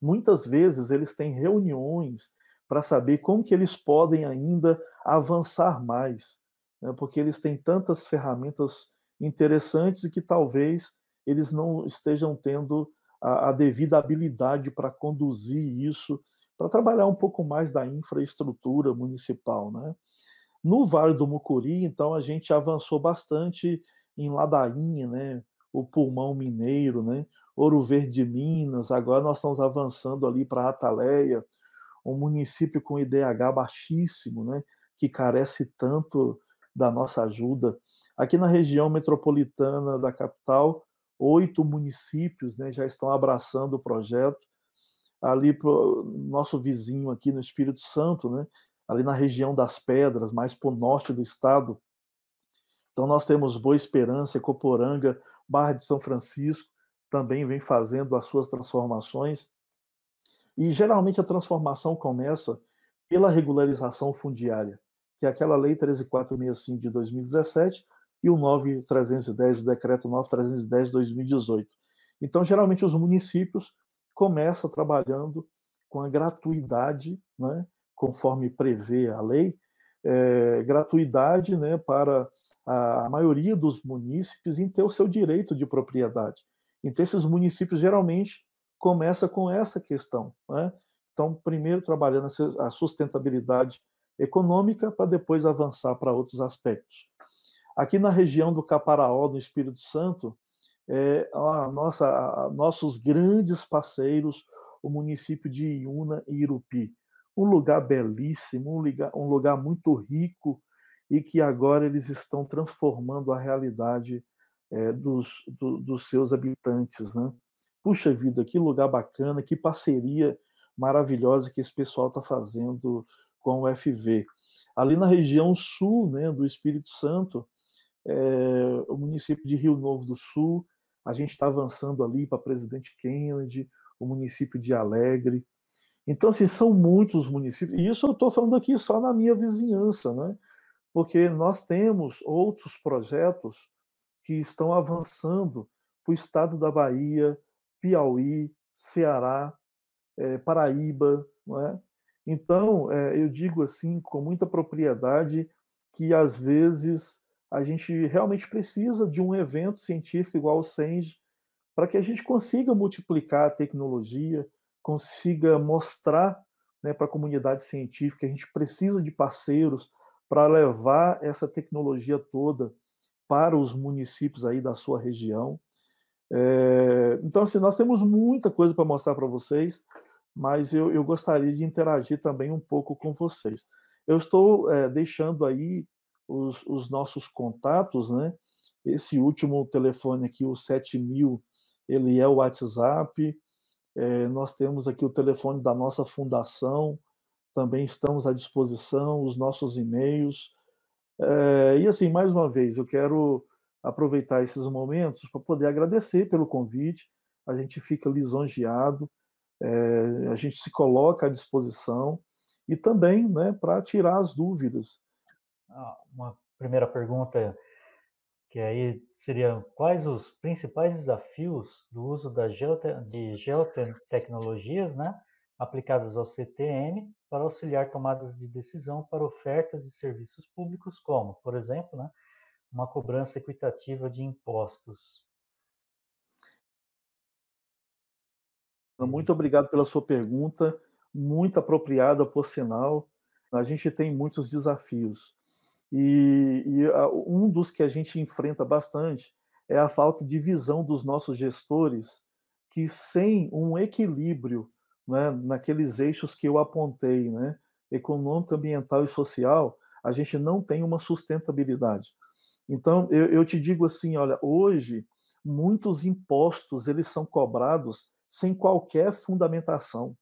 Muitas vezes eles têm reuniões para saber como que eles podem ainda avançar mais, né? porque eles têm tantas ferramentas interessantes e que talvez eles não estejam tendo a, a devida habilidade para conduzir isso, para trabalhar um pouco mais da infraestrutura municipal, né? No Vale do Mucuri, então, a gente avançou bastante em Ladainha, né? o Pulmão Mineiro, né? Ouro Verde Minas, agora nós estamos avançando ali para Ataleia, um município com IDH baixíssimo, né, que carece tanto da nossa ajuda. Aqui na região metropolitana da capital, oito municípios né, já estão abraçando o projeto. Ali pro nosso vizinho aqui no Espírito Santo, né, ali na região das Pedras, mais para o norte do estado. Então nós temos Boa Esperança, Coporanga, Barra de São Francisco, também vem fazendo as suas transformações. E geralmente a transformação começa pela regularização fundiária, que é aquela Lei 13465 de 2017 e o 9310, o Decreto 9310 de 2018. Então, geralmente os municípios começam trabalhando com a gratuidade, né, conforme prevê a lei, é, gratuidade né, para a maioria dos munícipes em ter o seu direito de propriedade. Então, esses municípios geralmente começa com essa questão. Né? Então, primeiro trabalhando a sustentabilidade econômica para depois avançar para outros aspectos. Aqui na região do Caparaó, no Espírito Santo, é, a nossa, a nossos grandes parceiros, o município de Iuna e Irupi. Um lugar belíssimo, um lugar, um lugar muito rico e que agora eles estão transformando a realidade é, dos, do, dos seus habitantes. Né? Puxa vida, que lugar bacana, que parceria maravilhosa que esse pessoal está fazendo com o FV. Ali na região sul né, do Espírito Santo, é, o município de Rio Novo do Sul, a gente está avançando ali para Presidente Kennedy, o município de Alegre. Então, assim, são muitos os municípios, e isso eu estou falando aqui só na minha vizinhança, né? porque nós temos outros projetos que estão avançando para o estado da Bahia, Piauí, Ceará, é, Paraíba. Não é? Então, é, eu digo assim, com muita propriedade, que às vezes a gente realmente precisa de um evento científico igual o SENG para que a gente consiga multiplicar a tecnologia, consiga mostrar né, para a comunidade científica que a gente precisa de parceiros para levar essa tecnologia toda para os municípios aí da sua região. É, então, assim, nós temos muita coisa para mostrar para vocês, mas eu, eu, gostaria de interagir também um pouco com vocês. Eu estou é, deixando aí os, os, nossos contatos, né? Esse último telefone aqui, o 7000, ele é o WhatsApp. É, nós temos aqui o telefone da nossa fundação, também estamos à disposição, os nossos e-mails. e assim, mais uma vez, eu quero aproveitar esses momentos para poder agradecer pelo convite. A gente fica lisonjeado, é, a gente se coloca à disposição e também né, para tirar as dúvidas. Ah, uma primeira pergunta que aí seria quais os principais desafios do uso da geote de geotecnologias né, aplicadas ao CTM para auxiliar tomadas de decisão para ofertas de serviços públicos como, por exemplo, né, uma cobrança equitativa de impostos. Muito obrigado pela sua pergunta, muito apropriada, por sinal. A gente tem muitos desafios. E, e um dos que a gente enfrenta bastante é a falta de visão dos nossos gestores, que sem um equilíbrio né, naqueles eixos que eu apontei, né, econômico, ambiental e social, a gente não tem uma sustentabilidade. Então, eu, eu te digo assim, olha, hoje muitos impostos eles são cobrados sem qualquer fundamentação,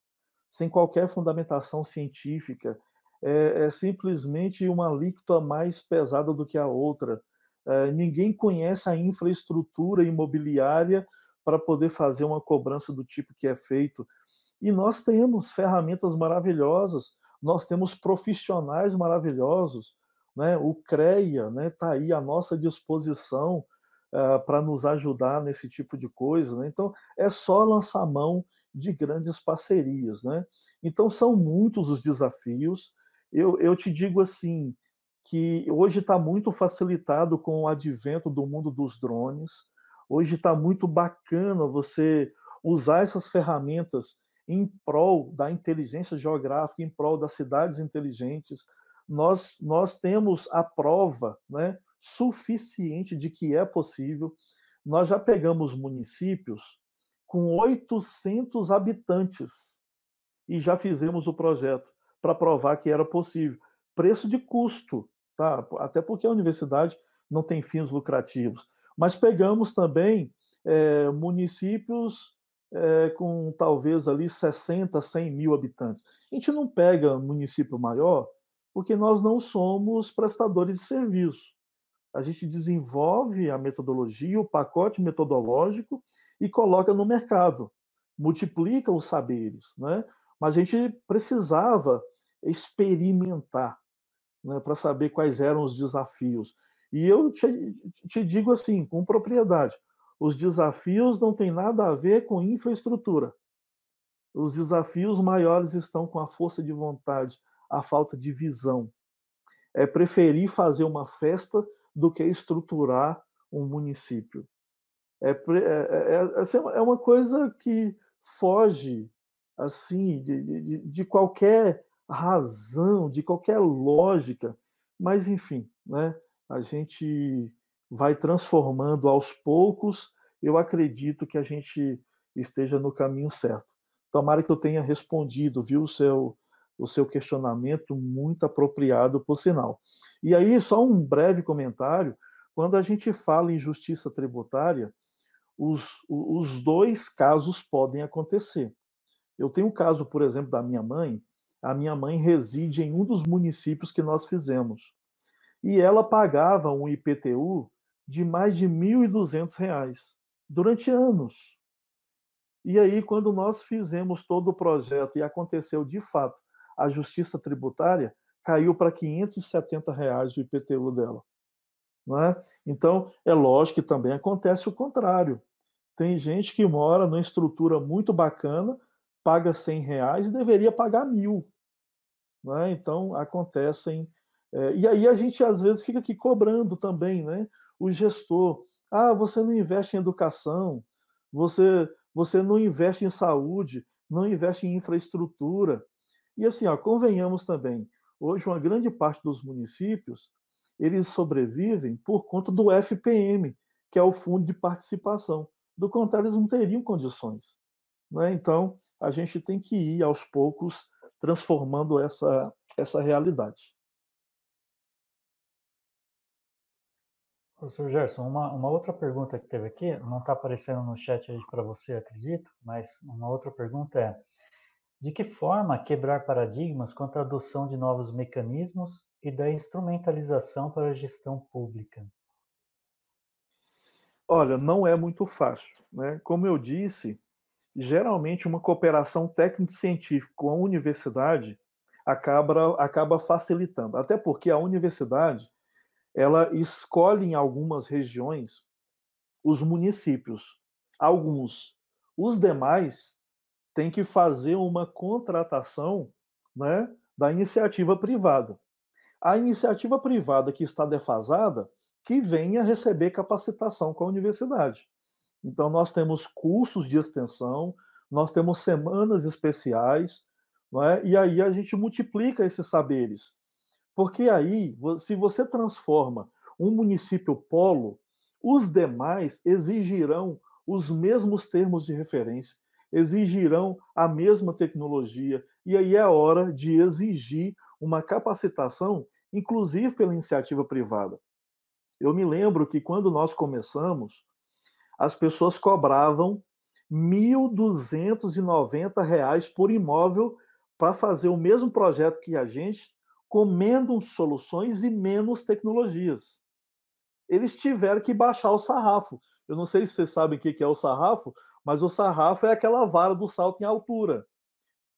sem qualquer fundamentação científica. É, é simplesmente uma alíquota mais pesada do que a outra. É, ninguém conhece a infraestrutura imobiliária para poder fazer uma cobrança do tipo que é feito. E nós temos ferramentas maravilhosas, nós temos profissionais maravilhosos, né? O CREA está né, tá aí à nossa disposição uh, eh, para nos ajudar nesse tipo de coisa. Né? Então, é só lançar mão de grandes parcerias. Né? Então, são muitos os desafios. Eu, eu te digo assim, que hoje está muito facilitado com o advento do mundo dos drones. Hoje está muito bacana você usar essas ferramentas em prol da inteligência geográfica, em prol das cidades inteligentes, nós, nós temos a prova né, suficiente de que é possível. Nós já pegamos municípios com 800 habitantes e já fizemos o projeto para provar que era possível. Preço de custo, tá? até porque a universidade não tem fins lucrativos. Mas pegamos também é, municípios é, com talvez ali 60, 100 mil habitantes. A gente não pega município maior porque nós não somos prestadores de serviço. A gente desenvolve a metodologia, o pacote metodológico e coloca no mercado, multiplica os saberes, né? Mas a gente precisava experimentar né, para saber quais eram os desafios. E eu te, te digo assim, com propriedade, os desafios não têm nada a ver com infraestrutura. Os desafios maiores estão com a força de vontade, a falta de visão. É preferir fazer uma festa do que estruturar um município. É, é, é, é, assim, é, é uma coisa que foge assim de, de, de qualquer razão, de qualquer lógica. Mas, enfim, né? a gente vai transformando aos poucos. Eu acredito que a gente esteja no caminho certo. Tomara que eu tenha respondido, viu, seu o seu questionamento muito apropriado, por sinal. E aí, só um breve comentário: quando a gente fala em justiça tributária, os, os dois casos podem acontecer. Eu tenho um caso, por exemplo, da minha mãe. A minha mãe reside em um dos municípios que nós fizemos. E ela pagava um IPTU de mais de R$ 1.200 durante anos. E aí, quando nós fizemos todo o projeto e aconteceu de fato a justiça tributária caiu para 570 reais o IPTU dela. né? Então, é lógico que também acontece o contrário. Tem gente que mora numa estrutura muito bacana, paga 100 reais e deveria pagar mil. né? Então, acontecem. É, e aí a gente, às vezes, fica aqui cobrando também né? o gestor. Ah, você não investe em educação, você, você não investe em saúde, não investe em infraestrutura. E assim, ó, convenhamos também, hoje uma grande parte dos municípios, eles sobrevivem por conta do FPM, que é o Fundo de Participação. Do contrário, eles não teriam condições. Né? Então, a gente tem que ir aos poucos transformando essa, essa realidade. Professor Gerson, uma, uma, outra pergunta que teve aqui, não está aparecendo no chat aí para você, acredito, mas uma outra pergunta é: de que forma quebrar paradigmas com a tradução de novos mecanismos e da instrumentalização para a gestão pública? Olha, não é muito fácil. Né? Como eu disse, geralmente uma cooperação técnico-científica com a universidade acaba, acaba facilitando. Até porque a universidade ela escolhe em algumas regiões os municípios, alguns. Os demais tem que fazer uma contratação né, da iniciativa privada. A iniciativa privada que está defasada, que venha receber capacitação com a universidade. Então, nós temos cursos de extensão, nós temos semanas especiais, né. e aí a gente multiplica esses saberes. Porque aí, se você transforma um município polo, os demais exigirão os mesmos termos de referência, exigirão a mesma tecnologia. E aí é hora de exigir uma capacitação, inclusive pela iniciativa privada. Eu me lembro que quando nós começamos, as pessoas cobravam R$ 1.290 por imóvel para fazer o mesmo projeto que a gente, com menos soluções e menos tecnologias. Eles tiveram que baixar o sarrafo. Eu não sei se vocês sabem o que é o sarrafo, mas o sarrafo é aquela vara do salto em altura.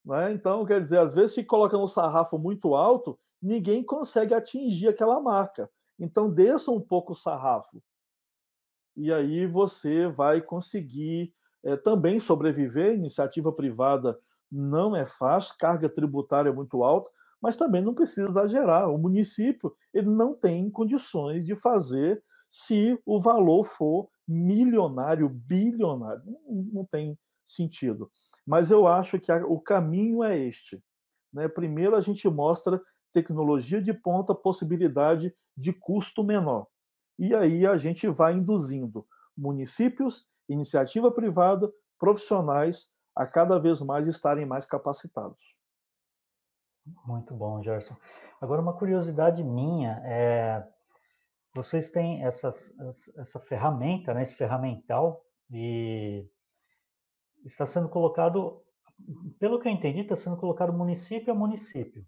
Né? Então, quer dizer, às vezes se coloca um sarrafo muito alto, ninguém consegue atingir aquela marca. Então, desça um pouco o sarrafo. E aí você vai conseguir é, também sobreviver. Iniciativa privada não é fácil, carga tributária é muito alta, mas também não precisa exagerar. O município ele não tem condições de fazer se o valor for milionário, bilionário. Não, não tem sentido. Mas eu acho que a, o caminho é este. Né? Primeiro, a gente mostra tecnologia de ponta, possibilidade de custo menor. E aí a gente vai induzindo municípios, iniciativa privada, profissionais a cada vez mais estarem mais capacitados. Muito bom, Gerson. Agora, uma curiosidade minha é vocês têm essas, essa ferramenta, né, esse ferramental, e está sendo colocado, pelo que eu entendi, está sendo colocado município a município.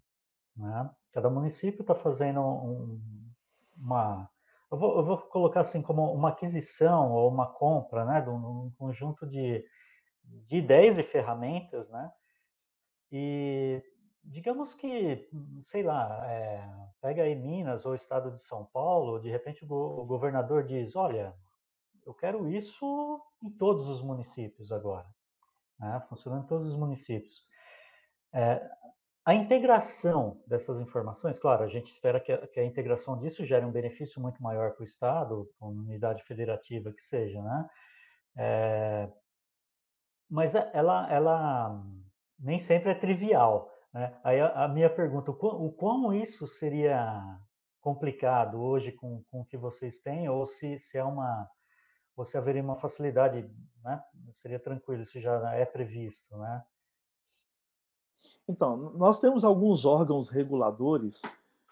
Né? Cada município está fazendo um, uma. Eu vou, eu vou, colocar assim como uma aquisição ou uma compra né, de um, conjunto de, de ideias e ferramentas, né? E digamos que, sei lá, é, pega aí Minas ou o estado de São Paulo, de repente o, go o governador diz: olha, eu quero isso em todos os municípios agora, né? funcionando em todos os municípios. É, a integração dessas informações, claro, a gente espera que a, que a integração disso gere um benefício muito maior para o Estado, para uma unidade federativa que seja, né? É, mas é, ela, ela nem sempre é trivial. Né? Aí a, a, minha pergunta, o, quão, como isso seria complicado hoje com, com o que vocês têm, ou se, se é uma ou se haveria uma facilidade, né? Seria tranquilo, isso já é previsto, né? Então, nós temos alguns órgãos reguladores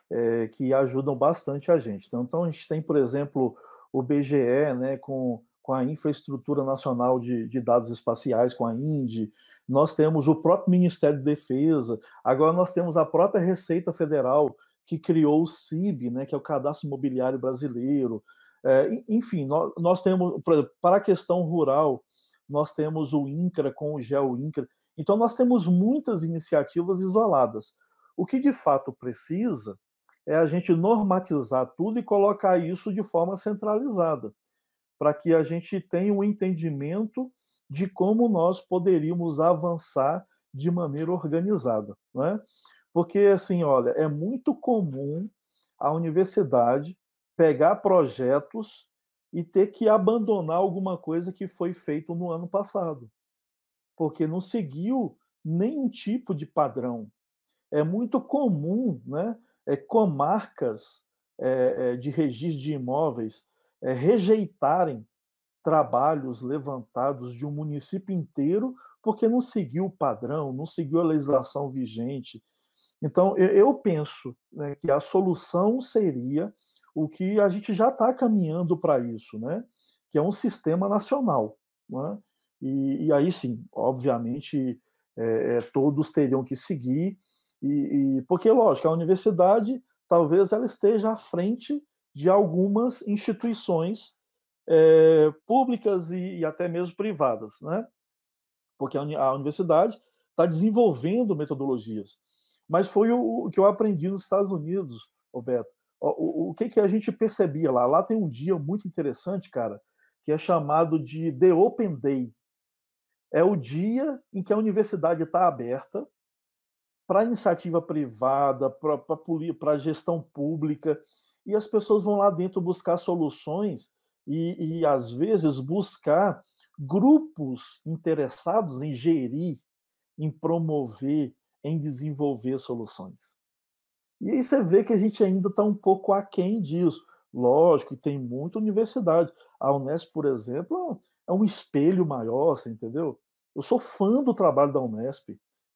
é, que ajudam bastante a gente. Então, então, a gente tem, por exemplo, o BGE, né, com com a Infraestrutura Nacional de, de Dados Espaciais, com a INDE, nós temos o próprio Ministério de Defesa, agora nós temos a própria Receita Federal, que criou o CIB, né, que é o Cadastro Imobiliário Brasileiro. É, enfim, nós, nós temos, exemplo, para a questão rural, nós temos o INCRA com o GeoINCRA. Então, nós temos muitas iniciativas isoladas. O que de fato precisa é a gente normatizar tudo e colocar isso de forma centralizada para que a gente tenha um entendimento de como nós poderíamos avançar de maneira organizada, né? Porque assim, olha, é muito comum a universidade pegar projetos e ter que abandonar alguma coisa que foi feito no ano passado, porque não seguiu nenhum tipo de padrão. É muito comum, né? É, comarcas é, é de registro de imóveis é, rejeitarem trabalhos levantados de um município inteiro porque não seguiu o padrão, não seguiu a legislação vigente. Então, eu, penso né, que a solução seria o que a gente já está caminhando para isso, né? que é um sistema nacional. Né? E, e, aí sim, obviamente, é, é, todos teriam que seguir, e, e, porque, lógico, a universidade talvez ela esteja à frente de algumas instituições é, públicas e, e, até mesmo privadas, né? Porque a, a universidade está desenvolvendo metodologias. Mas foi o, o, que eu aprendi nos Estados Unidos, Roberto. O, o, o, que, que a gente percebia lá? Lá tem um dia muito interessante, cara, que é chamado de The Open Day. É o dia em que a universidade está aberta para iniciativa privada, para a gestão pública e as pessoas vão lá dentro buscar soluções e, e às vezes, buscar grupos interessados em gerir, em promover, em desenvolver soluções. E aí você vê que a gente ainda está um pouco aquém disso. Lógico, e tem muita universidade. A Unesp, por exemplo, é um espelho maior, você entendeu? Eu sou fã do trabalho da Unesp.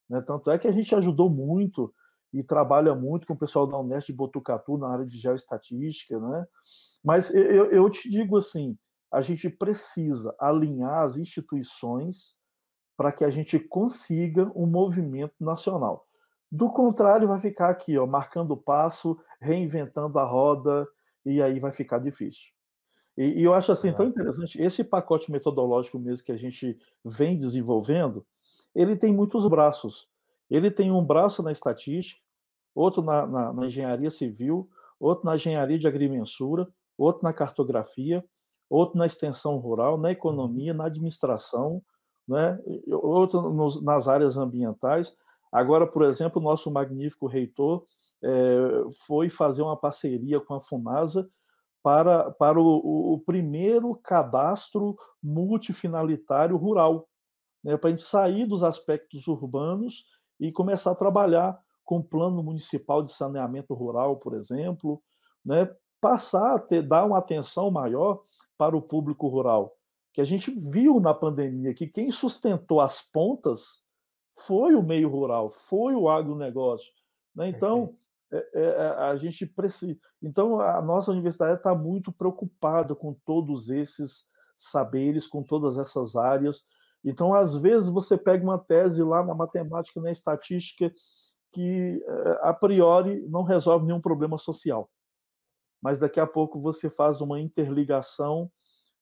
Né? Tanto é que a gente ajudou muito e trabalha muito com o pessoal da Unesp de Botucatu na área de geoestatística, né? Mas eu, eu te digo assim, a gente precisa alinhar as instituições para que a gente consiga um movimento nacional. Do contrário, vai ficar aqui, ó, marcando o passo, reinventando a roda, e aí vai ficar difícil. E, e eu acho assim tão interessante esse pacote metodológico mesmo que a gente vem desenvolvendo, ele tem muitos braços. Ele tem um braço na estatística, outro na, na, na engenharia civil, outro na engenharia de agrimensura, outro na cartografia, outro na extensão rural, na uhum. economia, na administração, né? outro nos, nas áreas ambientais. Agora, por exemplo, o nosso magnífico reitor é, foi fazer uma parceria com a FUNASA para, para o, o primeiro cadastro multifinalitário rural, né? para a gente sair dos aspectos urbanos e começar a trabalhar com o plano municipal de saneamento rural, por exemplo, né? passar a ter, dar uma atenção maior para o público rural, que a gente viu na pandemia que quem sustentou as pontas foi o meio rural, foi o agronegócio. Né? Então, é, é, é, a gente precisa. Então, a nossa universidade está muito preocupada com todos esses saberes, com todas essas áreas, então, às vezes, você pega uma tese lá na matemática, na estatística, que eh, a priori não resolve nenhum problema social. Mas daqui a pouco você faz uma interligação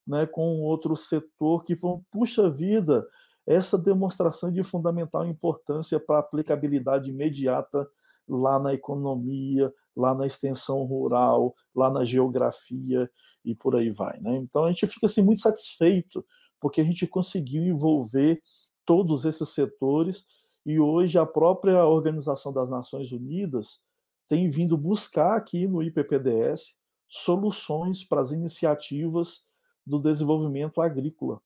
né, com outro setor que falam, puxa vida, essa demonstração de fundamental importância para aplicabilidade imediata lá na economia, lá na extensão rural, lá na geografia e por aí vai. Né? Então a gente fica assim, muito satisfeito porque a gente conseguiu envolver todos esses setores e hoje a própria Organização das Nações Unidas tem vindo buscar aqui no IPPDS soluções para as iniciativas do desenvolvimento agrícola.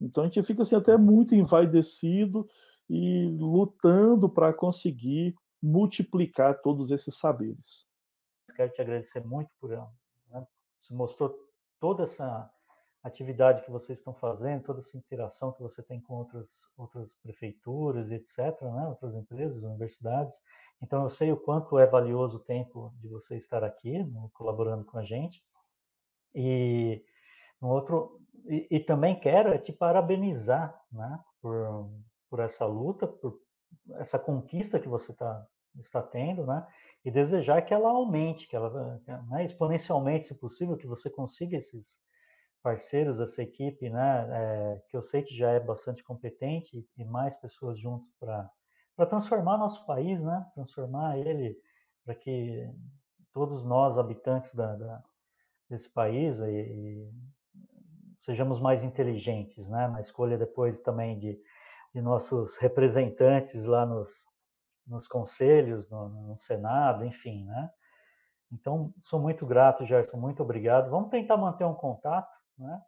Então a gente fica assim, até muito envaidecido e lutando para conseguir multiplicar todos esses saberes. Quero te agradecer muito por né? você mostrou toda essa atividade que vocês estão fazendo, toda essa interação que você tem com outras, outras prefeituras, etc., né? outras empresas, universidades. Então, eu sei o quanto é valioso o tempo de você estar aqui, né, colaborando com a gente. E, um outro, e, e também quero é te parabenizar né? por, por essa luta, por essa conquista que você tá, está tendo, né? e desejar que ela aumente, que ela né? exponencialmente, se possível, que você consiga esses parceiros dessa equipe, né, é, que eu sei que já é bastante competente e mais pessoas junto para transformar nosso país, né, transformar ele para que todos nós, habitantes da, da desse país, e, e sejamos mais inteligentes né, na escolha depois também de, de nossos representantes lá nos, nos conselhos, no, no Senado, enfim, né? Então, sou muito grato, Gerson, muito obrigado. Vamos tentar manter um contato, né?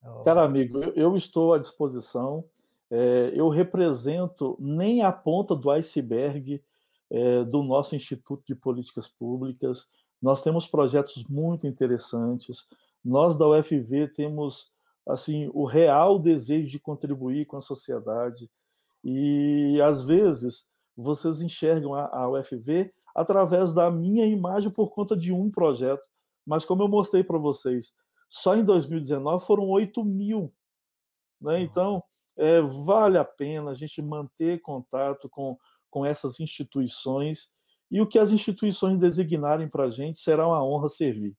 Então Cara amigo, eu estou à disposição. É, eu represento nem a ponta do iceberg é, do nosso Instituto de Políticas Públicas. Nós temos projetos muito interessantes. Nós da UFV temos assim o real desejo de contribuir com a sociedade. E às vezes vocês enxergam a, a UFV através da minha imagem por conta de um projeto. Mas como eu mostrei para vocês, só em 2019 foram 8 mil. Né? Então, é, vale a pena a gente manter contato com, com essas instituições e o que as instituições designarem para a gente será uma honra servir.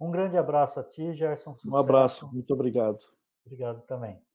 Um grande abraço a ti, Gerson. Um abraço, muito obrigado. Obrigado também.